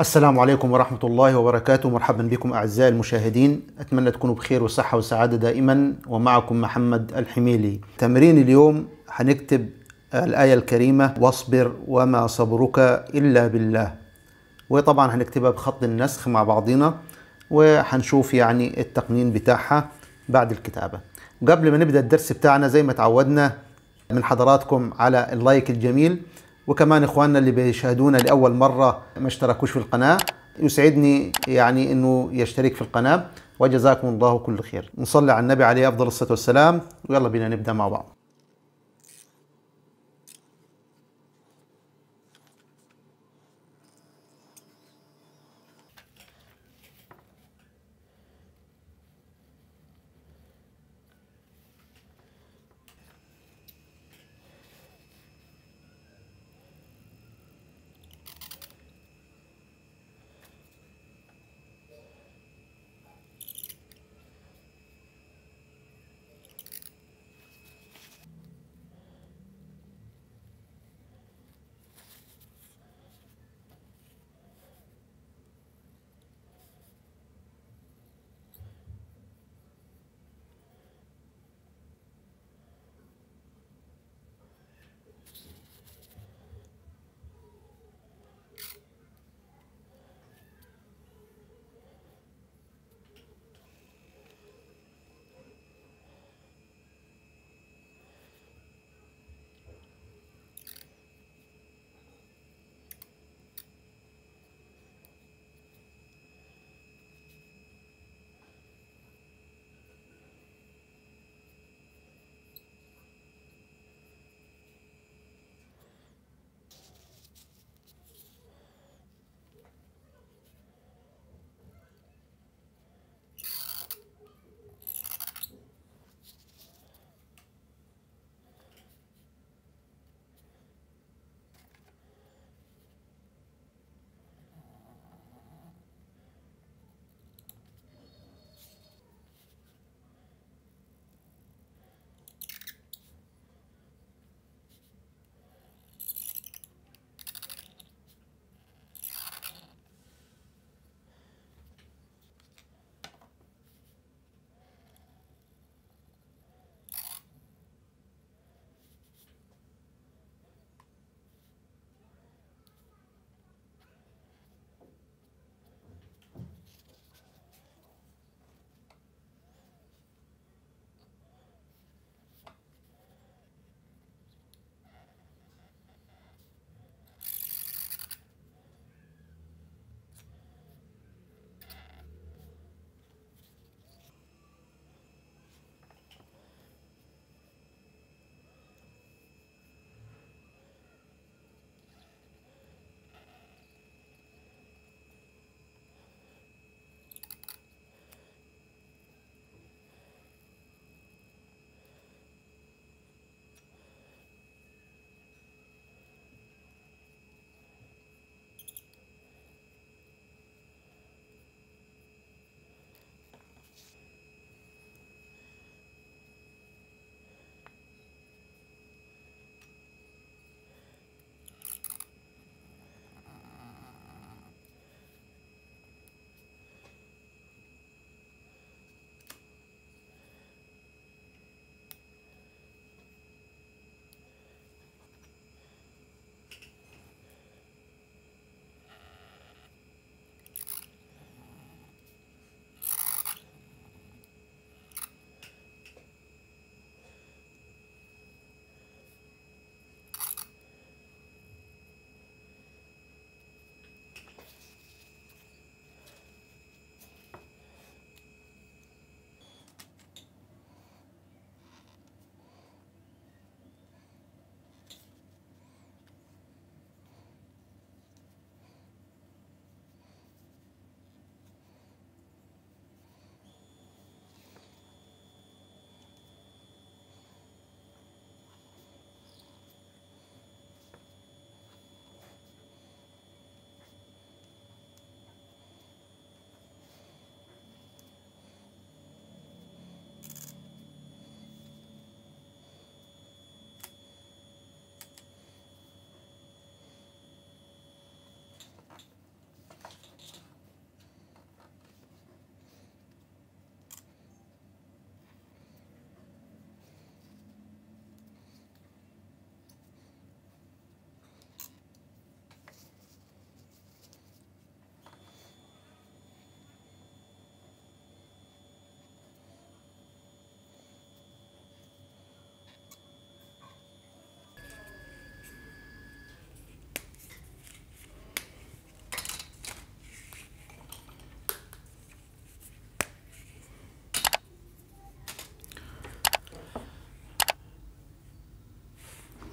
السلام عليكم ورحمة الله وبركاته مرحبا بكم أعزائي المشاهدين أتمنى تكونوا بخير وصحة وسعادة دائما ومعكم محمد الحميلي تمرين اليوم هنكتب الآية الكريمة واصبر وما صبرك إلا بالله وطبعا هنكتبها بخط النسخ مع بعضنا وهنشوف يعني التقنين بتاعها بعد الكتابة قبل ما نبدأ الدرس بتاعنا زي ما تعودنا من حضراتكم على اللايك الجميل وكمان اخواننا اللي بيشاهدونا لاول مره ما اشتركوش في القناه يسعدني يعني انه يشترك في القناه وجزاكم الله كل خير نصلي على النبي عليه افضل الصلاه والسلام ويلا بينا نبدا مع بعض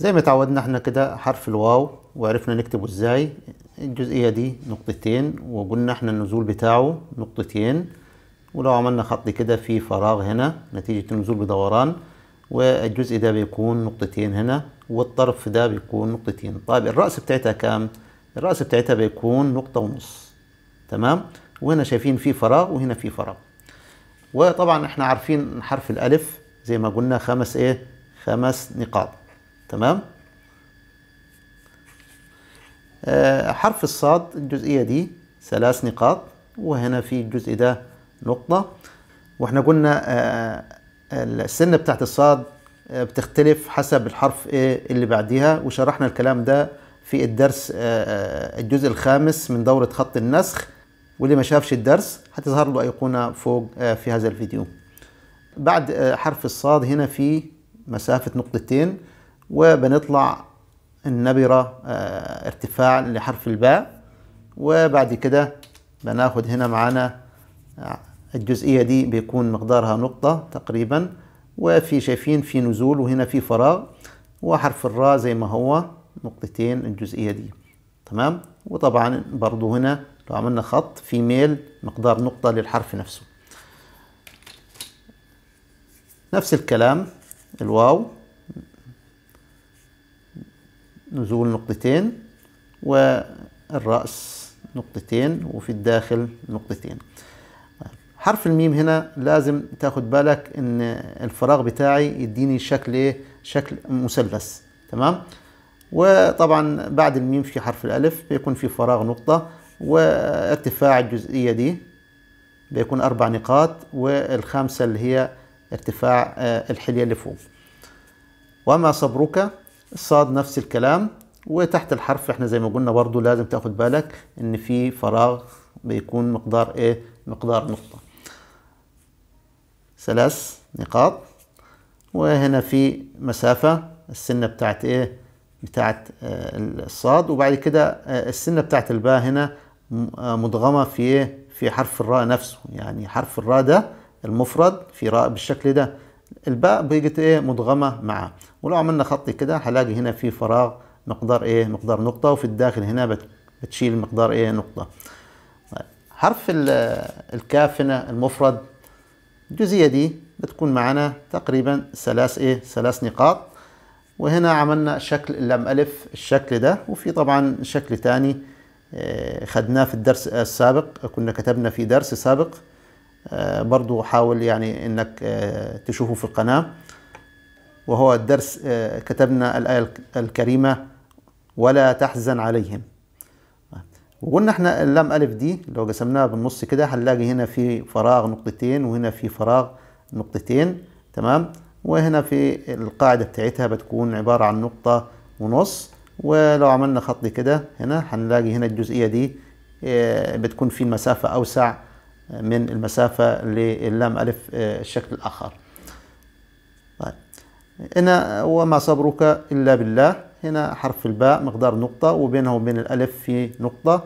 زي ما اتعودنا احنا كده حرف الواو وعرفنا نكتبه ازاي الجزئية دي نقطتين وقلنا احنا النزول بتاعه نقطتين ولو عملنا خط كده في فراغ هنا نتيجة النزول بدوران والجزء ده بيكون نقطتين هنا والطرف ده بيكون نقطتين طيب الرأس بتاعتها كام؟ الرأس بتاعتها بيكون نقطة ونص تمام؟ وهنا شايفين في فراغ وهنا في فراغ وطبعا احنا عارفين حرف الألف زي ما قلنا خمس ايه؟ خمس نقاط تمام آه، حرف الصاد الجزئية دي ثلاث نقاط وهنا في الجزء ده نقطة واحنا قلنا آه، آه، السنة بتاعت الصاد بتختلف حسب الحرف ايه اللي بعديها وشرحنا الكلام ده في الدرس الجزء الخامس من دورة خط النسخ واللي ما شافش الدرس هتظهر له أيقونة فوق في هذا الفيديو بعد حرف الصاد هنا في مسافة نقطتين وبنطلع النبرة آه، ارتفاع لحرف الباء وبعد كده بناخد هنا معانا آه، الجزئية دي بيكون مقدارها نقطة تقريبا وفي شايفين في نزول وهنا في فراغ وحرف الراء زي ما هو نقطتين الجزئية دي تمام وطبعا برضو هنا لو عملنا خط في ميل مقدار نقطة للحرف نفسه نفس الكلام الواو نزول نقطتين والرأس نقطتين وفي الداخل نقطتين حرف الميم هنا لازم تاخد بالك ان الفراغ بتاعي يديني شكل ايه شكل مثلث تمام وطبعا بعد الميم في حرف الالف بيكون في فراغ نقطة وارتفاع الجزئية دي بيكون اربع نقاط والخامسة اللي هي ارتفاع آه، الحلية اللي فوق وما صبرك الصاد نفس الكلام وتحت الحرف احنا زي ما قلنا برضو لازم تاخد بالك ان في فراغ بيكون مقدار ايه مقدار نقطة ثلاث نقاط وهنا في مسافة السنة بتاعت ايه بتاعت آه، الصاد وبعد كده آه، السنة بتاعت الباء هنا مدغمة في ايه في حرف الراء نفسه يعني حرف الراء ده المفرد في راء بالشكل ده الباء بقت ايه مدغمة معاه ولو عملنا خط كده هنلاقي هنا في فراغ مقدار ايه مقدار نقطه وفي الداخل هنا بتشيل مقدار ايه نقطه طيب. حرف الكاف هنا المفرد الجزئيه دي بتكون معانا تقريبا ثلاث ايه ثلاث نقاط وهنا عملنا شكل اللام الف الشكل ده وفي طبعا شكل تاني آه، خدناه في الدرس السابق كنا كتبنا في درس سابق آه، برضو حاول يعني انك آه، تشوفه في القناه وهو الدرس آه، كتبنا الآية الكريمة ولا تحزن عليهم وقلنا احنا اللام ألف دي لو قسمناها بالنص كده هنلاقي هنا في فراغ نقطتين وهنا في فراغ نقطتين تمام وهنا في القاعدة بتاعتها بتكون عبارة عن نقطة ونص ولو عملنا خط كده هنا هنلاقي هنا الجزئية دي آه، بتكون في المسافة أوسع آه، من المسافة للام ألف الشكل الآخر هنا وما صبرك إلا بالله هنا حرف الباء مقدار نقطة وبينه وبين الألف في نقطة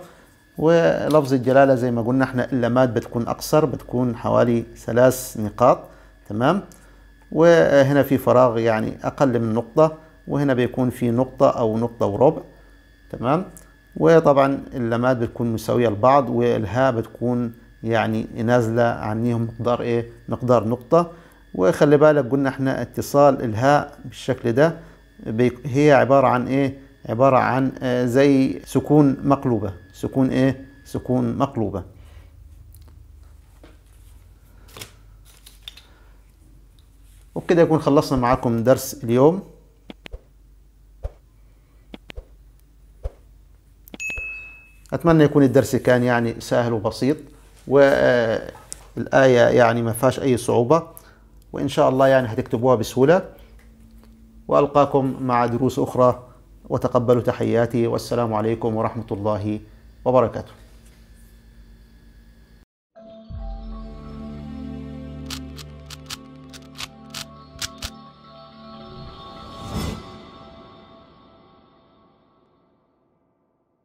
ولفظ الجلالة زي ما قلنا احنا اللامات بتكون أقصر بتكون حوالي ثلاث نقاط تمام وهنا في فراغ يعني أقل من نقطة وهنا بيكون في نقطة أو نقطة وربع تمام وطبعا اللامات بتكون مساوية لبعض والهاء بتكون يعني نازلة عنيهم مقدار ايه مقدار نقطة وخلي بالك قلنا احنا اتصال الهاء بالشكل ده هي عبارة عن ايه عبارة عن آه، زي سكون مقلوبة سكون ايه سكون مقلوبة وبكده يكون خلصنا معاكم درس اليوم أتمنى يكون الدرس كان يعني سهل وبسيط والآية آه، يعني ما فيهاش أي صعوبة وإن شاء الله يعني هتكتبوها بسهولة وألقاكم مع دروس أخرى وتقبلوا تحياتي والسلام عليكم ورحمة الله وبركاته